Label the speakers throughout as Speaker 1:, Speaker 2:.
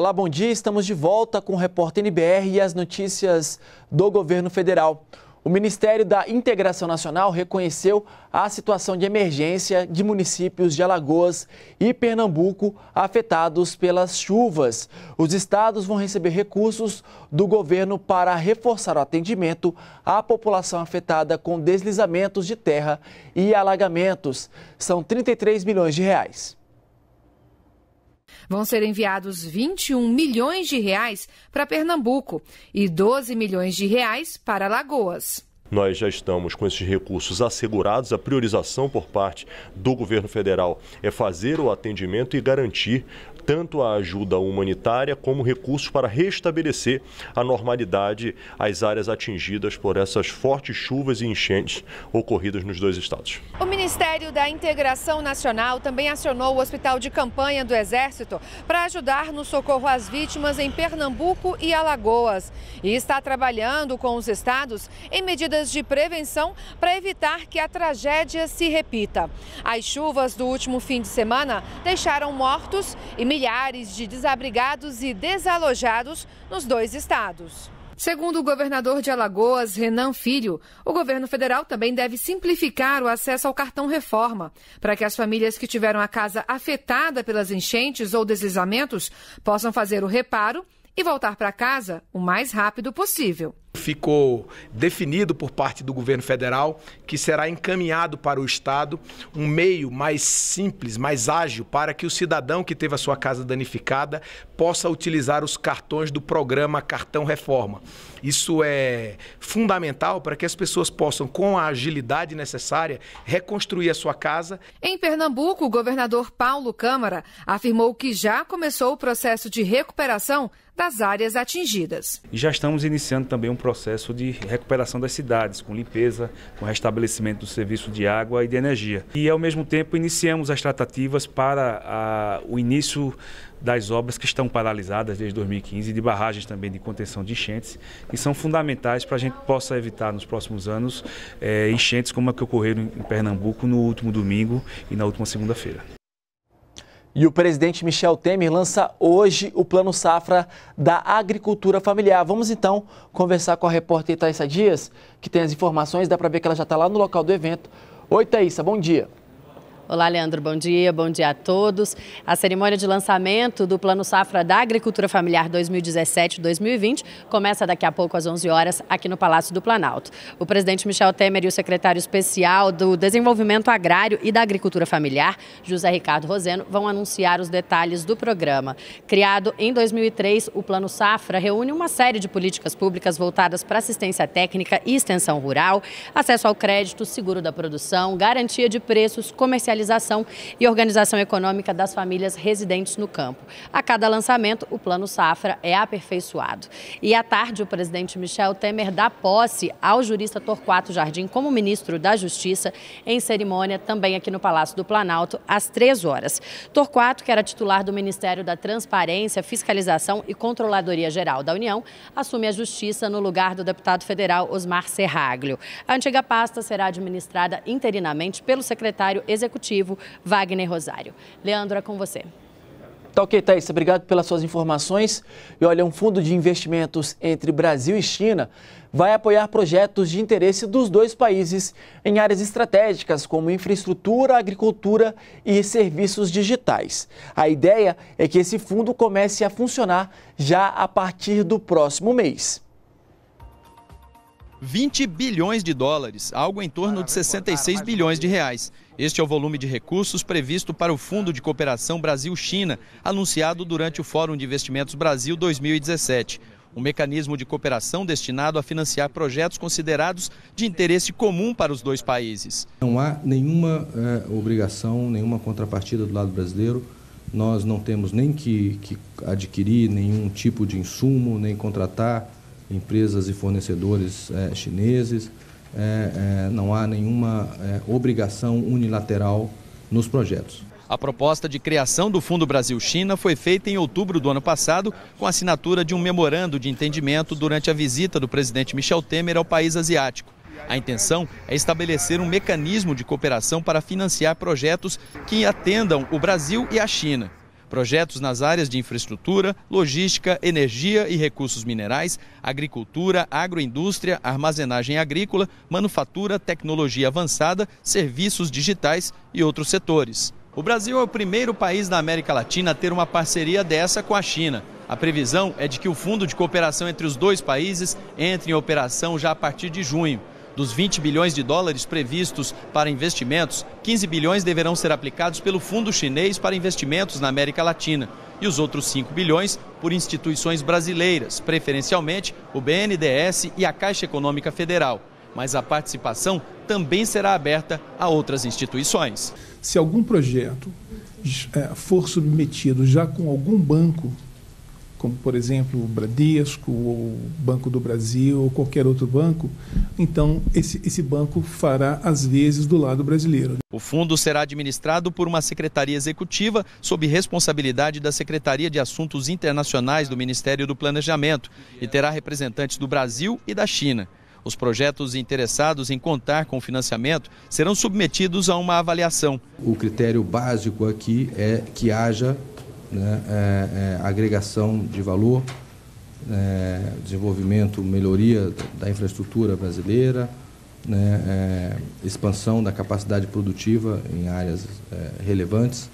Speaker 1: Olá, bom dia. Estamos de volta com o Repórter NBR e as notícias do governo federal. O Ministério da Integração Nacional reconheceu a situação de emergência de municípios de Alagoas e Pernambuco afetados pelas chuvas. Os estados vão receber recursos do governo para reforçar o atendimento à população afetada com deslizamentos de terra e alagamentos. São 33 milhões de reais.
Speaker 2: Vão ser enviados 21 milhões de reais para Pernambuco e 12 milhões de reais para Lagoas.
Speaker 1: Nós já estamos com esses recursos assegurados. A priorização por parte do governo federal é fazer o atendimento e garantir tanto a ajuda humanitária como recursos para restabelecer a normalidade às áreas atingidas por essas fortes chuvas e enchentes ocorridas nos dois estados.
Speaker 2: O Ministério da Integração Nacional também acionou o Hospital de Campanha do Exército para ajudar no socorro às vítimas em Pernambuco e Alagoas. E está trabalhando com os estados em medidas de prevenção para evitar que a tragédia se repita. As chuvas do último fim de semana deixaram mortos e milhares de desabrigados e desalojados nos dois estados. Segundo o governador de Alagoas, Renan Filho, o governo federal também deve simplificar o acesso ao cartão reforma, para que as famílias que tiveram a casa afetada pelas enchentes ou deslizamentos possam fazer o reparo e voltar para casa o mais rápido possível.
Speaker 3: Ficou definido por parte do governo federal que será encaminhado para o Estado um meio mais simples, mais ágil, para que o cidadão que teve a sua casa danificada possa utilizar os cartões do programa Cartão Reforma. Isso é fundamental para que as pessoas possam, com a agilidade necessária, reconstruir a sua casa.
Speaker 2: Em Pernambuco, o governador Paulo Câmara afirmou que já começou o processo de recuperação das áreas atingidas.
Speaker 3: Já estamos iniciando também um processo de recuperação das cidades, com limpeza, com restabelecimento do serviço de água e de energia. E, ao mesmo tempo, iniciamos as tratativas para a, o início das obras que estão paralisadas desde 2015, de barragens também de contenção de enchentes, que são fundamentais para a gente possa evitar nos próximos anos é, enchentes como a que ocorreram em Pernambuco no último domingo e na última segunda-feira.
Speaker 1: E o presidente Michel Temer lança hoje o Plano Safra da Agricultura Familiar. Vamos então conversar com a repórter Thaisa Dias, que tem as informações, dá para ver que ela já está lá no local do evento. Oi, Thaisa, bom dia.
Speaker 4: Olá, Leandro, bom dia, bom dia a todos. A cerimônia de lançamento do Plano Safra da Agricultura Familiar 2017-2020 começa daqui a pouco às 11 horas aqui no Palácio do Planalto. O presidente Michel Temer e o secretário especial do Desenvolvimento Agrário e da Agricultura Familiar, José Ricardo Roseno, vão anunciar os detalhes do programa. Criado em 2003, o Plano Safra reúne uma série de políticas públicas voltadas para assistência técnica e extensão rural, acesso ao crédito, seguro da produção, garantia de preços, comercialização e organização econômica das famílias residentes no campo. A cada lançamento, o Plano Safra é aperfeiçoado. E à tarde, o presidente Michel Temer dá posse ao jurista Torquato Jardim como ministro da Justiça em cerimônia também aqui no Palácio do Planalto, às três horas. Torquato, que era titular do Ministério da Transparência, Fiscalização e Controladoria Geral da União, assume a Justiça no lugar do deputado federal Osmar Serraglio. A antiga pasta será administrada interinamente pelo secretário executivo Legislativo, Wagner Rosário. Leandro, é com você.
Speaker 1: Tá ok, Thaís. Obrigado pelas suas informações. E olha, um fundo de investimentos entre Brasil e China vai apoiar projetos de interesse dos dois países em áreas estratégicas como infraestrutura, agricultura e serviços digitais. A ideia é que esse fundo comece a funcionar já a partir do próximo mês.
Speaker 3: 20 bilhões de dólares, algo em torno de 66 bilhões de reais este é o volume de recursos previsto para o Fundo de Cooperação Brasil-China, anunciado durante o Fórum de Investimentos Brasil 2017 um mecanismo de cooperação destinado a financiar projetos considerados de interesse comum para os dois países. Não há nenhuma é, obrigação, nenhuma contrapartida do lado brasileiro. Nós não temos nem que, que adquirir nenhum tipo de insumo, nem contratar empresas e fornecedores é, chineses é, é, não há nenhuma é, obrigação unilateral nos projetos. A proposta de criação do Fundo Brasil-China foi feita em outubro do ano passado, com a assinatura de um memorando de entendimento durante a visita do presidente Michel Temer ao país asiático. A intenção é estabelecer um mecanismo de cooperação para financiar projetos que atendam o Brasil e a China. Projetos nas áreas de infraestrutura, logística, energia e recursos minerais, agricultura, agroindústria, armazenagem agrícola, manufatura, tecnologia avançada, serviços digitais e outros setores. O Brasil é o primeiro país da América Latina a ter uma parceria dessa com a China. A previsão é de que o fundo de cooperação entre os dois países entre em operação já a partir de junho. Dos 20 bilhões de dólares previstos para investimentos, 15 bilhões deverão ser aplicados pelo Fundo Chinês para Investimentos na América Latina e os outros 5 bilhões por instituições brasileiras, preferencialmente o BNDES e a Caixa Econômica Federal. Mas a participação também será aberta a outras instituições. Se algum
Speaker 1: projeto eh, for submetido já com algum banco como por exemplo o Bradesco ou o Banco do Brasil ou qualquer outro banco, então esse, esse banco fará às vezes do lado brasileiro. O
Speaker 3: fundo será administrado por uma secretaria executiva sob responsabilidade da Secretaria de Assuntos Internacionais do Ministério do Planejamento e terá representantes do Brasil e da China. Os projetos interessados em contar com financiamento serão submetidos a uma avaliação. O critério básico aqui é que haja né, é, é, agregação de valor, é, desenvolvimento, melhoria da infraestrutura brasileira, né, é, expansão da capacidade produtiva em áreas é, relevantes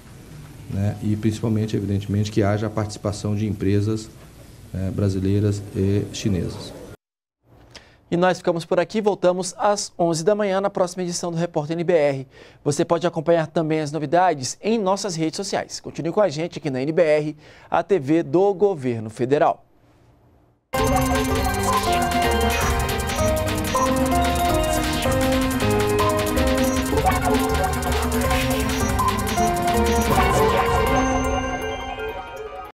Speaker 3: né, e, principalmente, evidentemente, que haja a participação de empresas é, brasileiras e chinesas.
Speaker 1: E nós ficamos por aqui, voltamos às 11 da manhã na próxima edição do Repórter NBR. Você pode acompanhar também as novidades em nossas redes sociais. Continue com a gente aqui na NBR, a TV do Governo Federal.